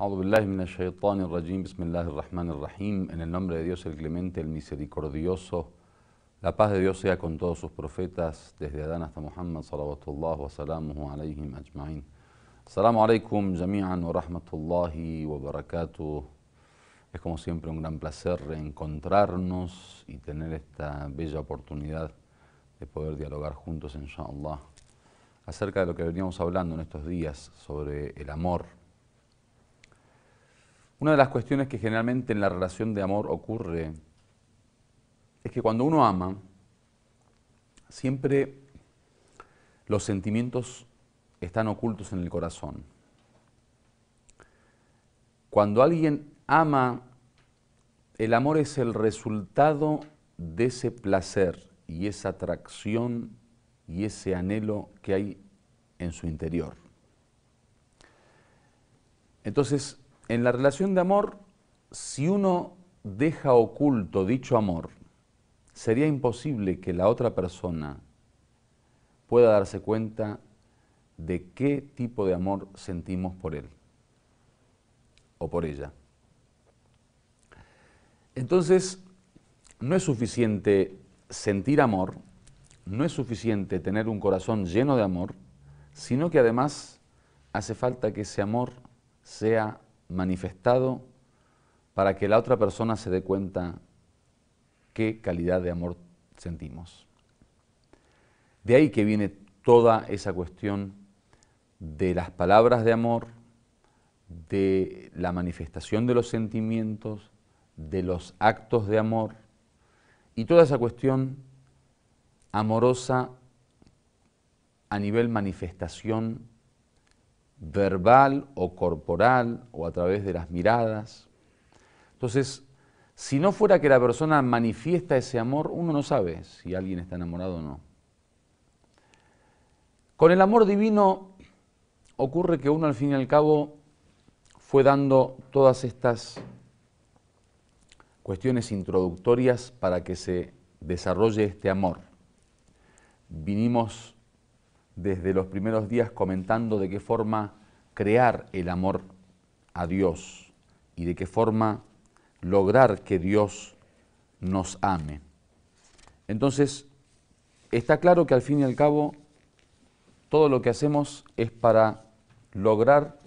En el nombre de Dios el clemente, el misericordioso. La paz de Dios sea con todos sus profetas, desde Adán hasta Muhammad, salawatullah wa salamuhu alayhim ajma'in. Salamu alaykum jami'an wa rahmatullahi wa barakatuh. Es como siempre un gran placer reencontrarnos y tener esta bella oportunidad de poder dialogar juntos, inshallah, acerca de lo que veníamos hablando en estos días sobre el amor una de las cuestiones que generalmente en la relación de amor ocurre es que cuando uno ama, siempre los sentimientos están ocultos en el corazón. Cuando alguien ama, el amor es el resultado de ese placer y esa atracción y ese anhelo que hay en su interior. Entonces, en la relación de amor, si uno deja oculto dicho amor, sería imposible que la otra persona pueda darse cuenta de qué tipo de amor sentimos por él o por ella. Entonces, no es suficiente sentir amor, no es suficiente tener un corazón lleno de amor, sino que además hace falta que ese amor sea manifestado para que la otra persona se dé cuenta qué calidad de amor sentimos. De ahí que viene toda esa cuestión de las palabras de amor, de la manifestación de los sentimientos, de los actos de amor y toda esa cuestión amorosa a nivel manifestación verbal o corporal o a través de las miradas. Entonces, si no fuera que la persona manifiesta ese amor, uno no sabe si alguien está enamorado o no. Con el amor divino ocurre que uno al fin y al cabo fue dando todas estas cuestiones introductorias para que se desarrolle este amor. Vinimos desde los primeros días comentando de qué forma crear el amor a Dios y de qué forma lograr que Dios nos ame. Entonces, está claro que al fin y al cabo todo lo que hacemos es para lograr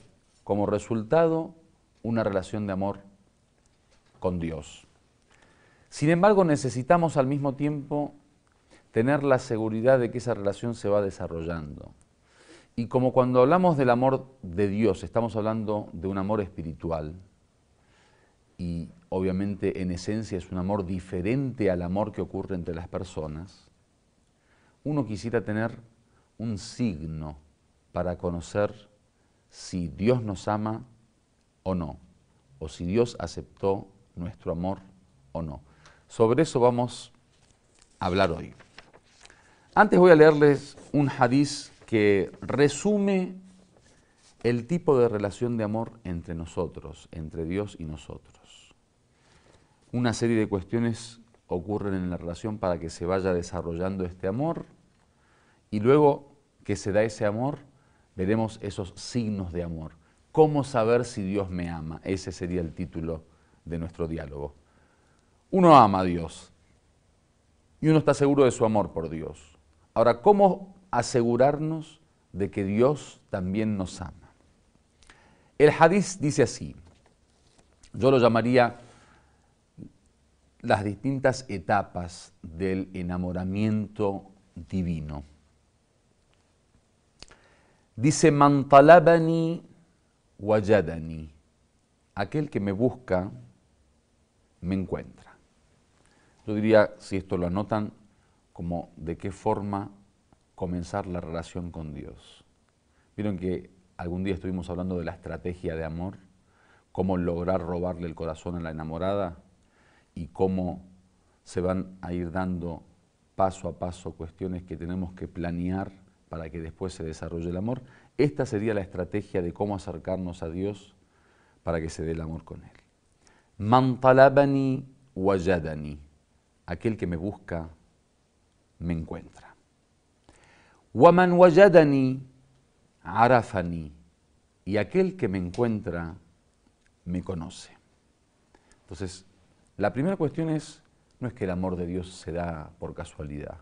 como resultado una relación de amor con Dios. Sin embargo, necesitamos al mismo tiempo tener la seguridad de que esa relación se va desarrollando. Y como cuando hablamos del amor de Dios, estamos hablando de un amor espiritual, y obviamente en esencia es un amor diferente al amor que ocurre entre las personas, uno quisiera tener un signo para conocer si Dios nos ama o no, o si Dios aceptó nuestro amor o no. Sobre eso vamos a hablar hoy. Antes voy a leerles un hadiz que resume el tipo de relación de amor entre nosotros, entre Dios y nosotros. Una serie de cuestiones ocurren en la relación para que se vaya desarrollando este amor y luego que se da ese amor, veremos esos signos de amor. ¿Cómo saber si Dios me ama? Ese sería el título de nuestro diálogo. Uno ama a Dios y uno está seguro de su amor por Dios. Ahora, ¿cómo asegurarnos de que Dios también nos ama? El hadiz dice así, yo lo llamaría las distintas etapas del enamoramiento divino. Dice, Mantalabani Wayadani, aquel que me busca, me encuentra. Yo diría, si esto lo anotan, como de qué forma comenzar la relación con Dios. Vieron que algún día estuvimos hablando de la estrategia de amor, cómo lograr robarle el corazón a la enamorada y cómo se van a ir dando paso a paso cuestiones que tenemos que planear para que después se desarrolle el amor. Esta sería la estrategia de cómo acercarnos a Dios para que se dé el amor con Él. Mantalabani wayadani, Aquel que me busca me encuentra. Waman wajadani arafani. Y aquel que me encuentra me conoce. Entonces, la primera cuestión es, no es que el amor de Dios se da por casualidad,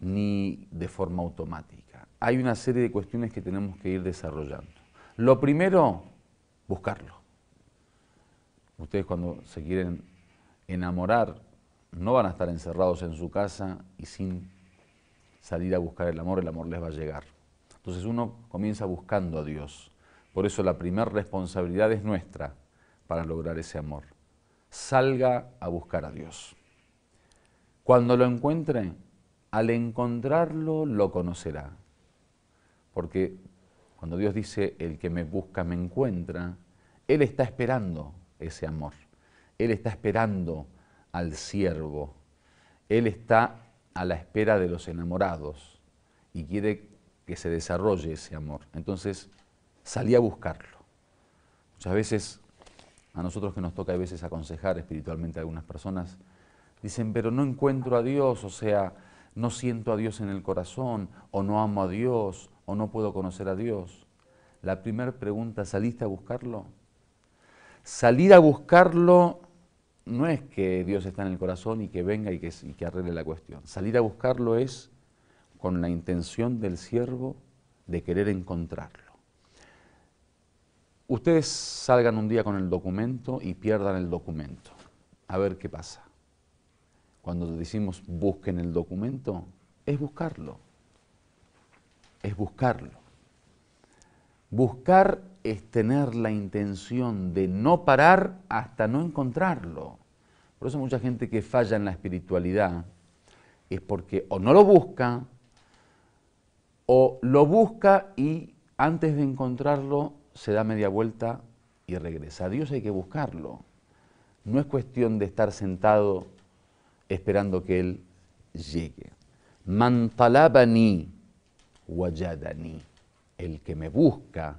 ni de forma automática. Hay una serie de cuestiones que tenemos que ir desarrollando. Lo primero, buscarlo. Ustedes cuando se quieren enamorar no van a estar encerrados en su casa y sin salir a buscar el amor, el amor les va a llegar. Entonces uno comienza buscando a Dios. Por eso la primera responsabilidad es nuestra para lograr ese amor. Salga a buscar a Dios. Cuando lo encuentre, al encontrarlo lo conocerá. Porque cuando Dios dice, el que me busca me encuentra, Él está esperando ese amor. Él está esperando al siervo. Él está a la espera de los enamorados y quiere que se desarrolle ese amor. Entonces, salí a buscarlo. Muchas veces, a nosotros que nos toca a veces aconsejar espiritualmente a algunas personas, dicen, pero no encuentro a Dios, o sea, no siento a Dios en el corazón, o no amo a Dios, o no puedo conocer a Dios. La primera pregunta, ¿saliste a buscarlo? Salir a buscarlo no es que Dios está en el corazón y que venga y que, arregle la cuestión. Salir a buscarlo es con la intención del siervo de querer encontrarlo. Ustedes salgan un día con el documento y pierdan el documento. A ver qué pasa. Cuando decimos busquen el documento, es buscarlo. Es buscarlo. Buscar es tener la intención de no parar hasta no encontrarlo. Por eso mucha gente que falla en la espiritualidad es porque o no lo busca, o lo busca y antes de encontrarlo se da media vuelta y regresa. A Dios hay que buscarlo. No es cuestión de estar sentado esperando que Él llegue. Mantalabani El que me busca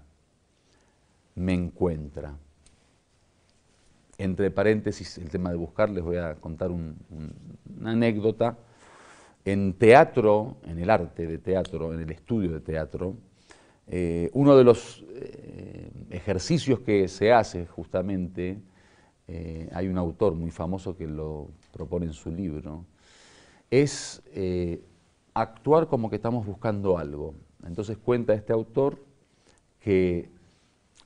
me encuentra. Entre paréntesis, el tema de buscar, les voy a contar una anécdota. En teatro, en el arte de teatro, en el estudio de teatro, eh, uno de los eh, ejercicios que se hace justamente, eh, hay un autor muy famoso que lo propone en su libro, es actuar como que estamos buscando algo. Entonces cuenta este autor que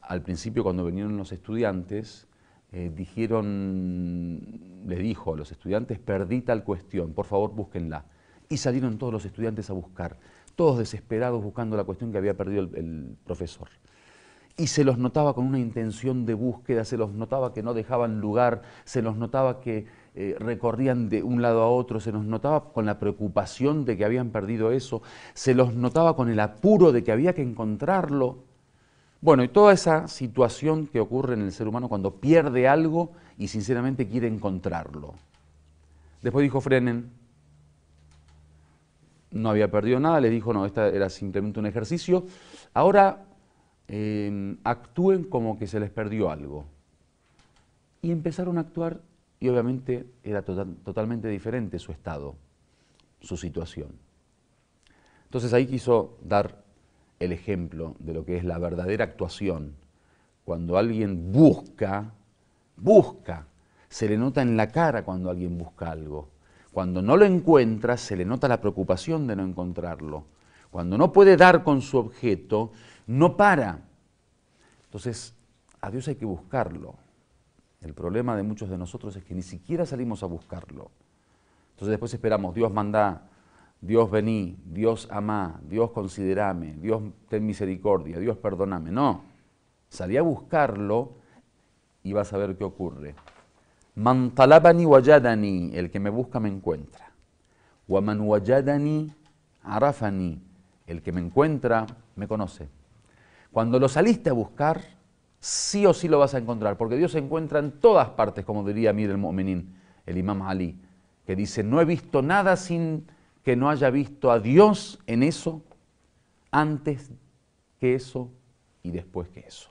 al principio cuando vinieron los estudiantes, eh, dijeron, le dijo a los estudiantes, perdí tal cuestión, por favor búsquenla. Y salieron todos los estudiantes a buscar, todos desesperados buscando la cuestión que había perdido el, profesor. Y se los notaba con una intención de búsqueda, se los notaba que no dejaban lugar, se los notaba que eh, recorrían de un lado a otro, se los notaba con la preocupación de que habían perdido eso, se los notaba con el apuro de que había que encontrarlo. Bueno, y toda esa situación que ocurre en el ser humano cuando pierde algo y sinceramente quiere encontrarlo. Después dijo Frenen, no había perdido nada, le dijo, no, esta era simplemente un ejercicio. Ahora em, actúen como que se les perdió algo. Y empezaron a actuar y obviamente era totalmente diferente su estado, su situación. Entonces ahí quiso dar el ejemplo de lo que es la verdadera actuación. Cuando alguien busca, busca, se le nota en la cara cuando alguien busca algo. Cuando no lo encuentra, se le nota la preocupación de no encontrarlo. Cuando no puede dar con su objeto, no para. Entonces, a Dios hay que buscarlo. El problema de muchos de nosotros es que ni siquiera salimos a buscarlo. Entonces después esperamos, Dios manda Dios vení, Dios amá, Dios considerame, Dios ten misericordia, Dios perdóname. No, salí a buscarlo y vas a ver qué ocurre. Mantalabani wayadani, el que me busca me encuentra. Waman wayadani arafani, el que me encuentra me conoce. Cuando lo saliste a buscar, sí o sí lo vas a encontrar, porque Dios se encuentra en todas partes, como diría Mir el Mu'minin, el Imam Ali, que dice, no he visto nada sin que no haya visto a Dios en eso antes que eso y después que eso.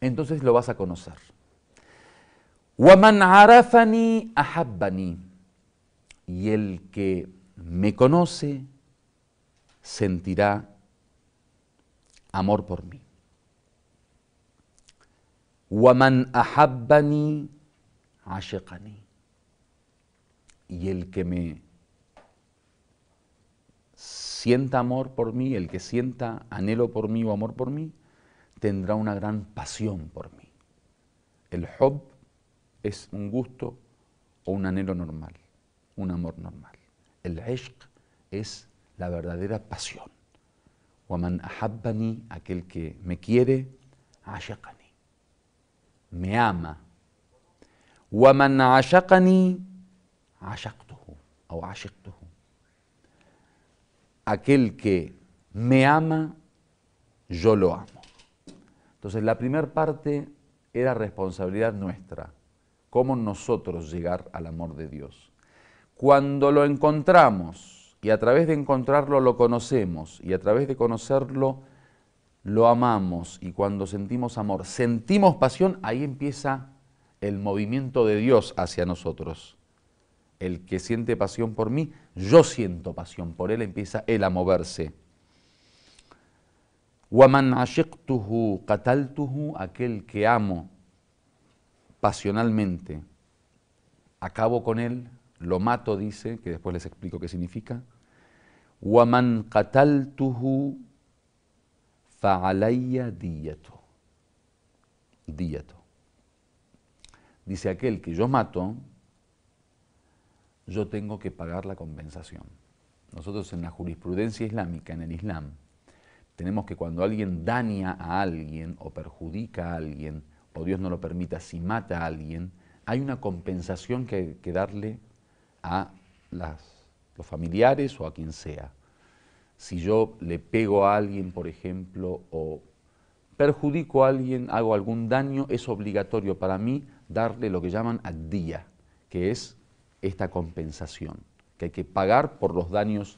Entonces lo vas a conocer. Y el que me conoce sentirá amor por mí. Y el que me sienta amor por mí, el que sienta anhelo por mí o amor por mí, tendrá una gran pasión por mí. El hob es un gusto o un anhelo normal, un amor normal. El ishq es la verdadera pasión. Waman ahabbani, aquel que me quiere, ashaqani, me ama. Waman ashaqani, ashaqtuhu, o ashaqtuhu aquel que me ama, yo lo amo. Entonces la primera parte era responsabilidad nuestra, cómo nosotros llegar al amor de Dios. Cuando lo encontramos y a través de encontrarlo lo conocemos y a través de conocerlo lo amamos y cuando sentimos amor, sentimos pasión, ahí empieza el movimiento de Dios hacia nosotros el que siente pasión por mí, yo siento pasión por él, empieza él a moverse. aquel que amo pasionalmente, acabo con él, lo mato, dice, que después les explico qué significa. Waman Dice aquel que yo mato, yo tengo que pagar la compensación. Nosotros en la jurisprudencia islámica, en el Islam, tenemos que cuando alguien daña a alguien o perjudica a alguien, o Dios no lo permita, si mata a alguien, hay una compensación que, hay que darle a las, los familiares o a quien sea. Si yo le pego a alguien, por ejemplo, o perjudico a alguien, hago algún daño, es obligatorio para mí darle lo que llaman ad día, que es esta compensación, que hay que pagar por los daños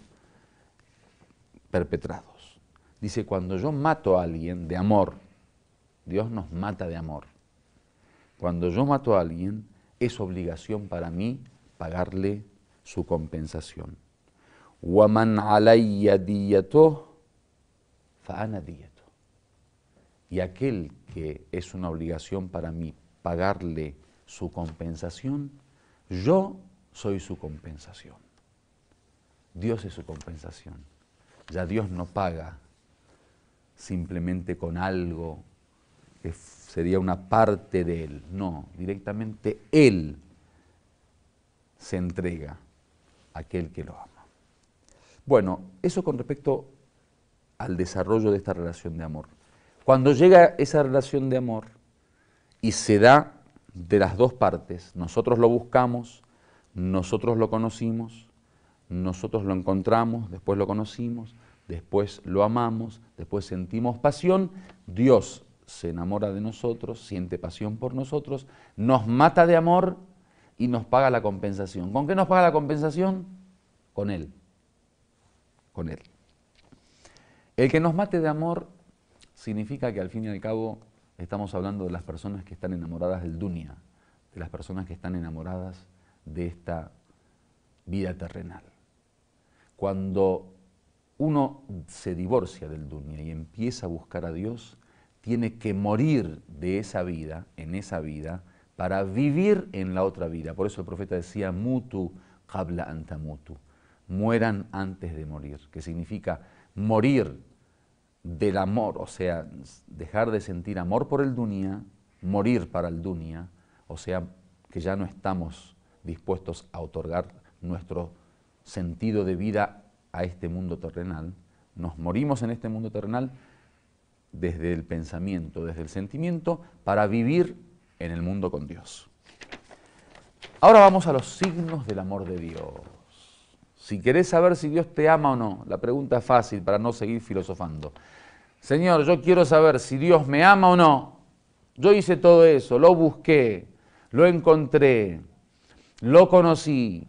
perpetrados. Dice, cuando yo mato a alguien de amor, Dios nos mata de amor. Cuando yo mato a alguien, es obligación para mí pagarle su compensación. Y aquel que es una obligación para mí pagarle su compensación, yo soy su compensación. Dios es su compensación. Ya Dios no paga simplemente con algo que sería una parte de Él. No, directamente Él se entrega a aquel que lo ama. Bueno, eso con respecto al desarrollo de esta relación de amor. Cuando llega esa relación de amor y se da de las dos partes, nosotros lo buscamos, nosotros lo conocimos, nosotros lo encontramos, después lo conocimos, después lo amamos, después sentimos pasión, Dios se enamora de nosotros, siente pasión por nosotros, nos mata de amor y nos paga la compensación. ¿Con qué nos paga la compensación? Con Él. Con Él. El que nos mate de amor significa que al fin y al cabo estamos hablando de las personas que están enamoradas del dunia, de las personas que están enamoradas de esta vida terrenal. Cuando uno se divorcia del dunya y empieza a buscar a Dios, tiene que morir de esa vida, en esa vida, para vivir en la otra vida. Por eso el profeta decía, mutu habla antamutu, mueran antes de morir, que significa morir del amor, o sea, dejar de sentir amor por el dunya, morir para el dunya, o sea, que ya no estamos dispuestos a otorgar nuestro sentido de vida a este mundo terrenal, nos morimos en este mundo terrenal desde el pensamiento, desde el sentimiento, para vivir en el mundo con Dios. Ahora vamos a los signos del amor de Dios. Si querés saber si Dios te ama o no, la pregunta es fácil para no seguir filosofando. Señor, yo quiero saber si Dios me ama o no. Yo hice todo eso, lo busqué, lo encontré, lo conocí,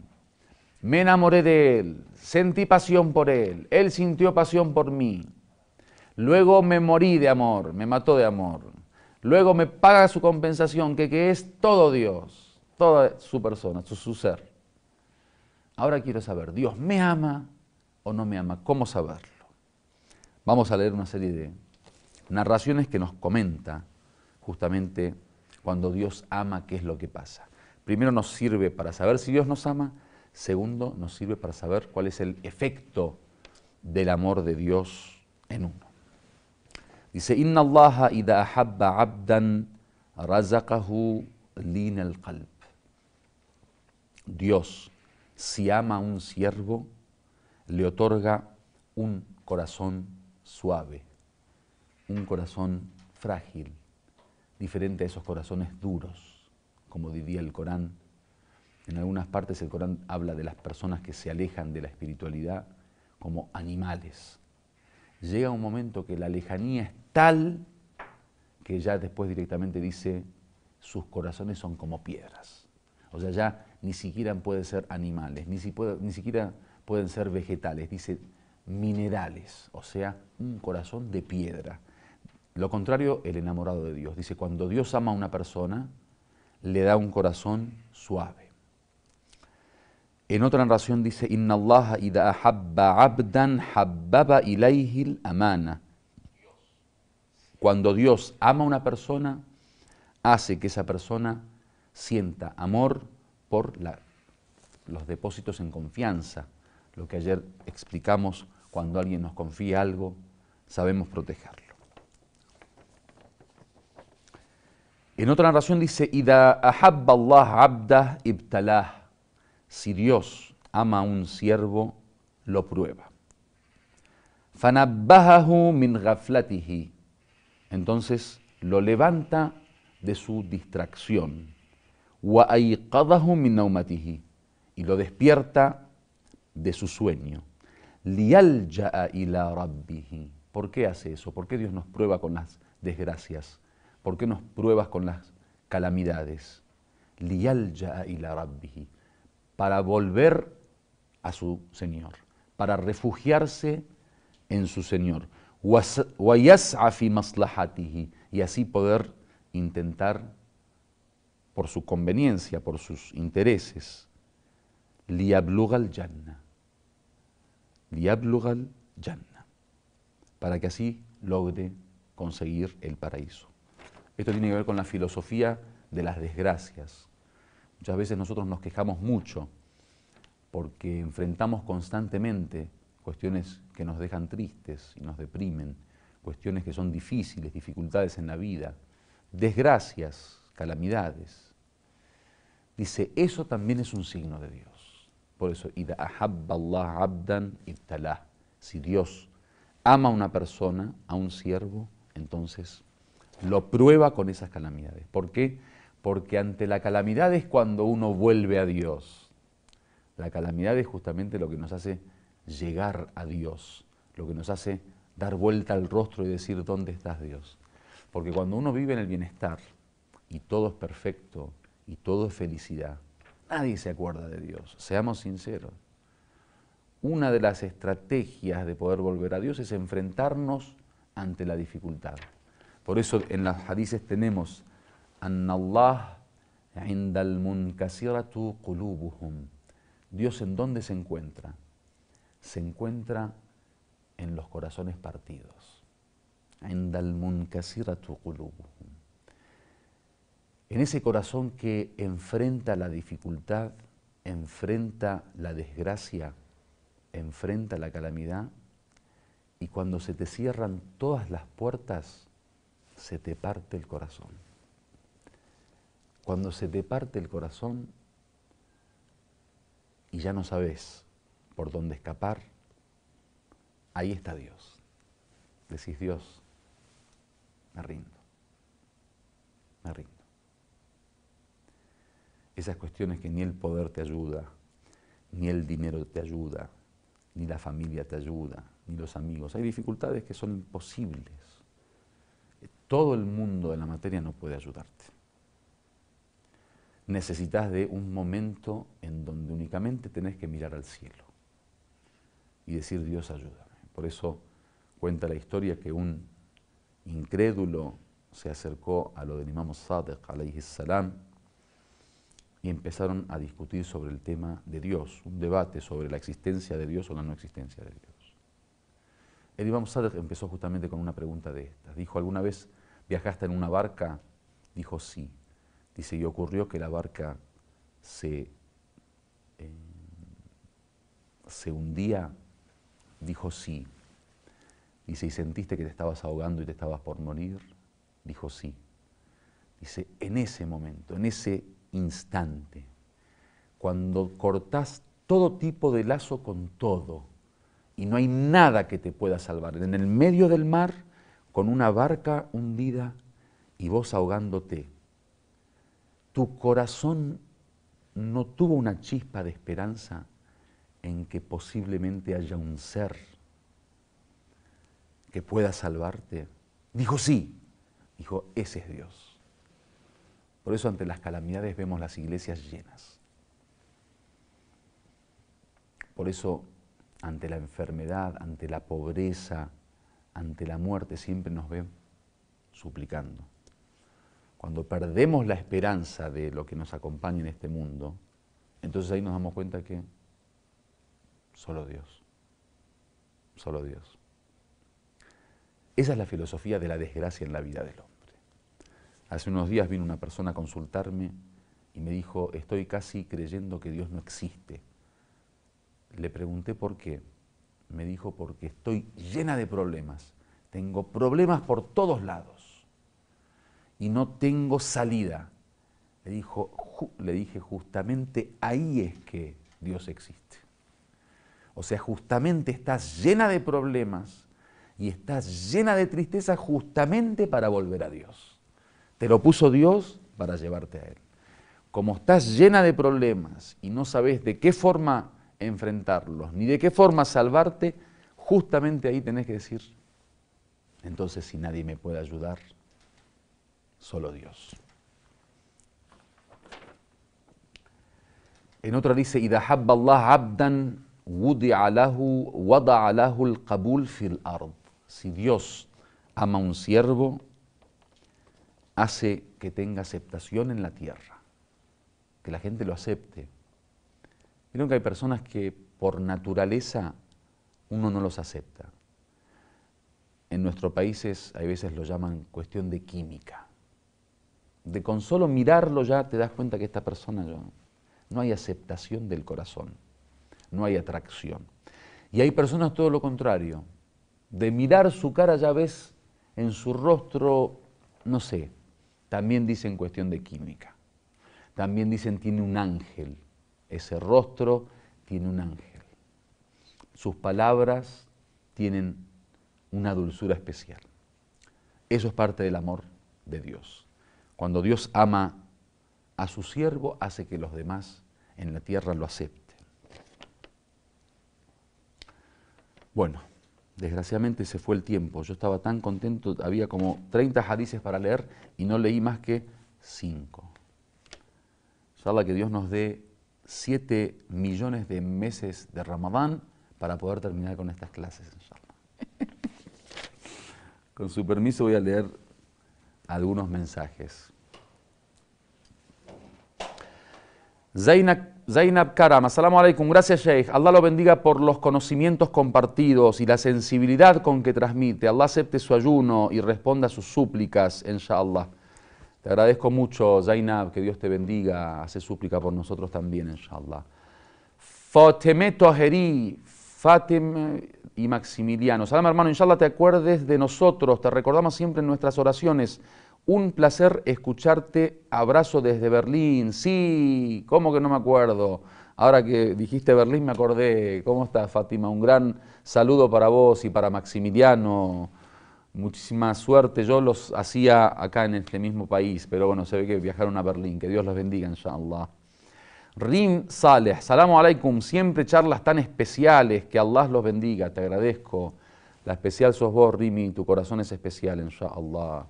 me enamoré de él, sentí pasión por él, él sintió pasión por mí. Luego me morí de amor, me mató de amor. Luego me paga su compensación, que, que es todo Dios, toda su persona, su, su ser. Ahora quiero saber, ¿Dios me ama o no me ama? ¿Cómo saberlo? Vamos a leer una serie de narraciones que nos comenta justamente cuando Dios ama qué es lo que pasa primero nos sirve para saber si Dios nos ama, segundo nos sirve para saber cuál es el efecto del amor de Dios en uno. Dice, Inna Allah ida ahabba abdan razaqahu al qalb. Dios, si ama a un siervo, le otorga un corazón suave, un corazón frágil, diferente a esos corazones duros como diría el Corán. En algunas partes el Corán habla de las personas que se alejan de la espiritualidad como animales. Llega un momento que la lejanía es tal que ya después directamente dice, sus corazones son como piedras. O sea, ya ni siquiera pueden ser animales, ni, ni siquiera pueden ser vegetales, dice minerales, o sea, un corazón de piedra. Lo contrario, el enamorado de Dios. Dice, cuando Dios ama a una persona, le da un corazón suave. En otra narración dice, Inna abdan habbaba amana. Cuando Dios ama a una persona, hace que esa persona sienta amor por los depósitos en confianza. Lo que ayer explicamos, cuando alguien nos confía algo, sabemos protegerlo. En otra narración dice, ibtalah. Si Dios ama a un siervo, lo prueba. min Entonces lo levanta de su distracción. Wa min Y lo despierta de su sueño. ila rabbihi. ¿Por qué hace eso? ¿Por qué Dios nos prueba con las desgracias? ¿Por qué nos pruebas con las calamidades? para volver a su Señor, para refugiarse en su Señor. y así poder intentar por su conveniencia, por sus intereses. Liablugal Para que así logre conseguir el paraíso. Esto tiene que ver con la filosofía de las desgracias. Muchas veces nosotros nos quejamos mucho porque enfrentamos constantemente cuestiones que nos dejan tristes y nos deprimen, cuestiones que son difíciles, dificultades en la vida, desgracias, calamidades. Dice, eso también es un signo de Dios. Por eso, Allah abdan Si Dios ama a una persona, a un siervo, entonces lo prueba con esas calamidades. ¿Por qué? Porque ante la calamidad es cuando uno vuelve a Dios. La calamidad es justamente lo que nos hace llegar a Dios, lo que nos hace dar vuelta al rostro y decir, ¿dónde estás Dios? Porque cuando uno vive en el bienestar y todo es perfecto y todo es felicidad, nadie se acuerda de Dios, seamos sinceros. Una de las estrategias de poder volver a Dios es enfrentarnos ante la dificultad. Por eso en las hadices tenemos Allah indal tu qulubuhum. Dios en dónde se encuentra? Se encuentra en los corazones partidos. Indal tu qulubuhum. En ese corazón que enfrenta la dificultad, enfrenta la desgracia, enfrenta la calamidad, y cuando se te cierran todas las puertas, se te parte el corazón. Cuando se te parte el corazón y ya no sabes por dónde escapar, ahí está Dios. Decís Dios, me rindo, me rindo. Esas cuestiones que ni el poder te ayuda, ni el dinero te ayuda, ni la familia te ayuda, ni los amigos. Hay dificultades que son imposibles todo el mundo de la materia no puede ayudarte. Necesitas de un momento en donde únicamente tenés que mirar al cielo y decir, Dios, ayúdame. Por eso cuenta la historia que un incrédulo se acercó a lo del Imam Sadiq, alayhi salam, y empezaron a discutir sobre el tema de Dios, un debate sobre la existencia de Dios o la no existencia de Dios. Edwin Imam empezó justamente con una pregunta de estas. Dijo, ¿alguna vez viajaste en una barca? Dijo, sí. Dice, y ocurrió que la barca se, eh, se hundía. Dijo, sí. Dice, ¿y sentiste que te estabas ahogando y te estabas por morir? Dijo, sí. Dice, en ese momento, en ese instante, cuando cortás todo tipo de lazo con todo, y no hay nada que te pueda salvar. En el medio del mar, con una barca hundida y vos ahogándote, tu corazón no tuvo una chispa de esperanza en que posiblemente haya un ser que pueda salvarte. Dijo sí, dijo, ese es Dios. Por eso ante las calamidades vemos las iglesias llenas. Por eso ante la enfermedad, ante la pobreza, ante la muerte, siempre nos ven suplicando. Cuando perdemos la esperanza de lo que nos acompaña en este mundo, entonces ahí nos damos cuenta que solo Dios, solo Dios. Esa es la filosofía de la desgracia en la vida del hombre. Hace unos días vino una persona a consultarme y me dijo, estoy casi creyendo que Dios no existe le pregunté por qué. Me dijo, porque estoy llena de problemas. Tengo problemas por todos lados. Y no tengo salida. Le, dijo, le dije, justamente ahí es que Dios existe. O sea, justamente estás llena de problemas y estás llena de tristeza justamente para volver a Dios. Te lo puso Dios para llevarte a Él. Como estás llena de problemas y no sabes de qué forma enfrentarlos, ni de qué forma salvarte, justamente ahí tenés que decir, entonces si nadie me puede ayudar, solo Dios. En otra dice, Si Dios ama a un siervo, hace que tenga aceptación en la tierra, que la gente lo acepte. Creo que hay personas que por naturaleza uno no los acepta. En nuestros países hay veces lo llaman cuestión de química. De con solo mirarlo ya te das cuenta que esta persona no hay aceptación del corazón, no hay atracción. Y hay personas todo lo contrario. De mirar su cara ya ves en su rostro, no sé, también dicen cuestión de química. También dicen tiene un ángel, ese rostro tiene un ángel. Sus palabras tienen una dulzura especial. Eso es parte del amor de Dios. Cuando Dios ama a su siervo, hace que los demás en la tierra lo acepten. Bueno, desgraciadamente se fue el tiempo. Yo estaba tan contento, había como 30 hadices para leer y no leí más que 5. Sala que Dios nos dé siete millones de meses de Ramadán para poder terminar con estas clases, Con su permiso voy a leer algunos mensajes. Zainab, Zainab Karam, salamu alaikum, gracias Sheikh. Allah lo bendiga por los conocimientos compartidos y la sensibilidad con que transmite. Allah acepte su ayuno y responda a sus súplicas, inshallah. Te agradezco mucho, Zainab, que Dios te bendiga. Hace súplica por nosotros también, inshallah. a Toheri, Fátima y Maximiliano. Salam, hermano, inshallah te acuerdes de nosotros. Te recordamos siempre en nuestras oraciones. Un placer escucharte. Abrazo desde Berlín. Sí, ¿cómo que no me acuerdo? Ahora que dijiste Berlín me acordé. ¿Cómo estás, Fátima? Un gran saludo para vos y para Maximiliano muchísima suerte. Yo los hacía acá en este mismo país, pero bueno, se ve que viajaron a Berlín. Que Dios los bendiga, inshallah. Rim Saleh, salamu alaikum, siempre charlas tan especiales, que Allah los bendiga, te agradezco. La especial sos vos, Rimi, tu corazón es especial, inshallah.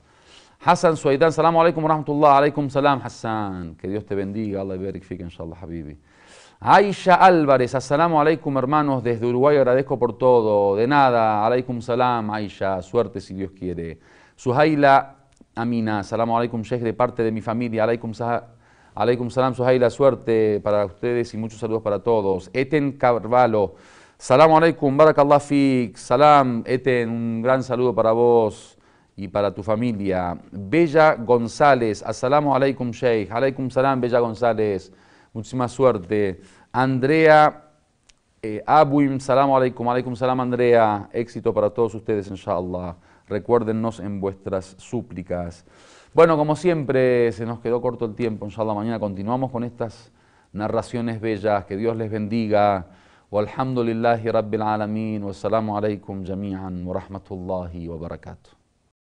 Hassan Suaidan, salamu alaikum, rahmatullah, alaikum salam, Hassan. Que Dios te bendiga, Allah y verifique, inshallah, habibi. Aisha Álvarez, asalamu alaikum hermanos, desde Uruguay agradezco por todo, de nada, alaikum salam, Aisha, suerte si Dios quiere. Suhaila Amina, asalamu alaikum sheikh de parte de mi familia, alaikum, alaikum salam Suhaila, suerte para ustedes y muchos saludos para todos. Eten Carvalho, salamu alaikum, barakallah salam Eten, un gran saludo para vos y para tu familia. Bella González, asalamu alaikum sheikh, alaikum salam Bella González. Muchísima suerte. Andrea eh, Abuim, salam alaikum, alaikum salam Andrea. Éxito para todos ustedes, inshallah. recuérdenos en vuestras súplicas. Bueno, como siempre, se nos quedó corto el tiempo, inshallah. Mañana continuamos con estas narraciones bellas. Que Dios les bendiga. Walhamdulillahi Rabbil Alameen. Wassalamu alaikum jami'an wa rahmatullahi wa barakatuh.